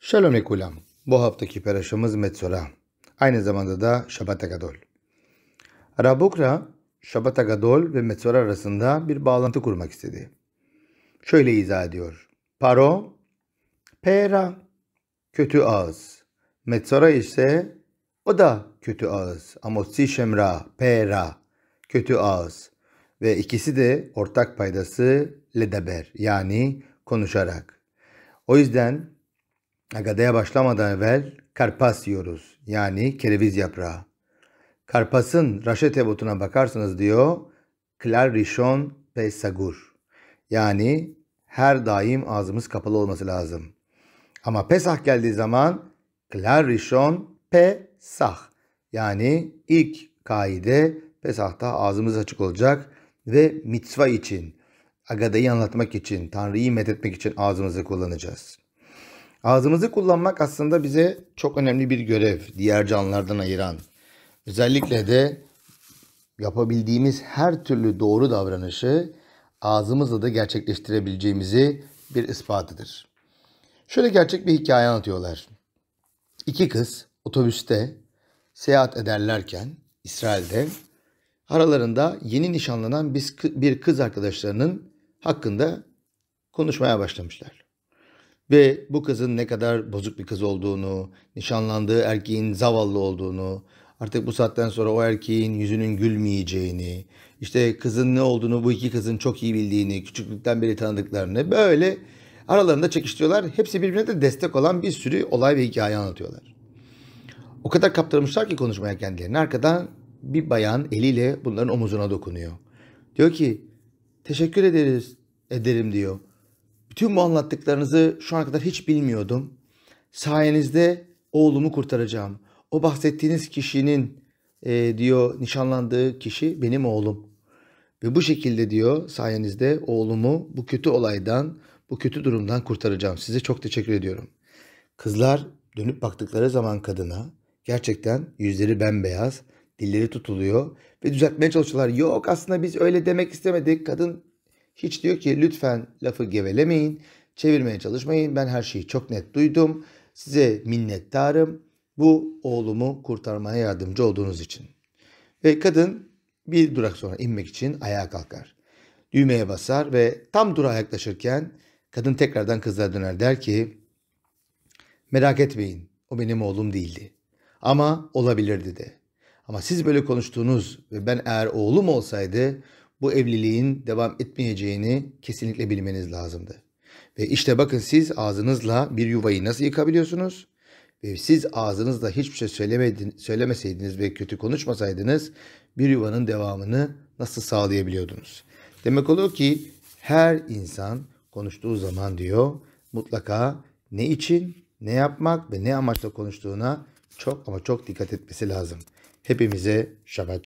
Şalom Lekulam. Bu haftaki peraşımız Metzora. Aynı zamanda da Şabata Gadol. Rabukra, Şabata Gadol ve Metzora arasında bir bağlantı kurmak istedi. Şöyle izah ediyor. Paro, pera, kötü ağız. Metzora ise o da kötü ağız. Amotsi Şemra, pera, kötü ağız. Ve ikisi de ortak paydası ledeber, yani konuşarak. O yüzden Agadaya başlamadan evvel karpas diyoruz, Yani kereviz yaprağı. Karpasın raşete butuna bakarsanız diyor Klar Rishon Pesagur. Yani her daim ağzımız kapalı olması lazım. Ama Pesah geldiği zaman Klar Rishon Pesah. Yani ilk kaide Pesah'ta ağzımız açık olacak ve mitva için, agadayı anlatmak için, Tanrı'yı methetmek için ağzımızı kullanacağız. Ağzımızı kullanmak aslında bize çok önemli bir görev. Diğer canlılardan ayıran. Özellikle de yapabildiğimiz her türlü doğru davranışı ağzımızla da gerçekleştirebileceğimizi bir ispatıdır. Şöyle gerçek bir hikaye anlatıyorlar. İki kız otobüste seyahat ederlerken İsrail'de aralarında yeni nişanlanan bir kız arkadaşlarının hakkında konuşmaya başlamışlar. Ve bu kızın ne kadar bozuk bir kız olduğunu, nişanlandığı erkeğin zavallı olduğunu, artık bu saatten sonra o erkeğin yüzünün gülmeyeceğini, işte kızın ne olduğunu bu iki kızın çok iyi bildiğini, küçüklükten beri tanıdıklarını böyle aralarında çekiştiriyorlar. Hepsi birbirine de destek olan bir sürü olay ve hikaye anlatıyorlar. O kadar kaptırmışlar ki konuşmaya kendilerini. Arkadan bir bayan eliyle bunların omuzuna dokunuyor. Diyor ki teşekkür ederiz ederim diyor. Bütün bu anlattıklarınızı şu ana kadar hiç bilmiyordum. Sayenizde oğlumu kurtaracağım. O bahsettiğiniz kişinin e, diyor nişanlandığı kişi benim oğlum. Ve bu şekilde diyor sayenizde oğlumu bu kötü olaydan, bu kötü durumdan kurtaracağım. Size çok teşekkür ediyorum. Kızlar dönüp baktıkları zaman kadına gerçekten yüzleri bembeyaz, dilleri tutuluyor ve düzeltmeye çalışıyorlar. Yok aslında biz öyle demek istemedik. Kadın hiç diyor ki lütfen lafı gevelemeyin, çevirmeye çalışmayın. Ben her şeyi çok net duydum. Size minnettarım. Bu oğlumu kurtarmaya yardımcı olduğunuz için. Ve kadın bir durak sonra inmek için ayağa kalkar. Düğmeye basar ve tam durağa yaklaşırken kadın tekrardan kızlara döner der ki Merak etmeyin o benim oğlum değildi. Ama olabilirdi de. Ama siz böyle konuştuğunuz ve ben eğer oğlum olsaydı bu evliliğin devam etmeyeceğini kesinlikle bilmeniz lazımdı. Ve işte bakın siz ağzınızla bir yuvayı nasıl yıkabiliyorsunuz? Ve siz ağzınızla hiçbir şey söylemeseydiniz ve kötü konuşmasaydınız bir yuvanın devamını nasıl sağlayabiliyordunuz? Demek oluyor ki her insan konuştuğu zaman diyor mutlaka ne için, ne yapmak ve ne amaçla konuştuğuna çok ama çok dikkat etmesi lazım. Hepimize şabat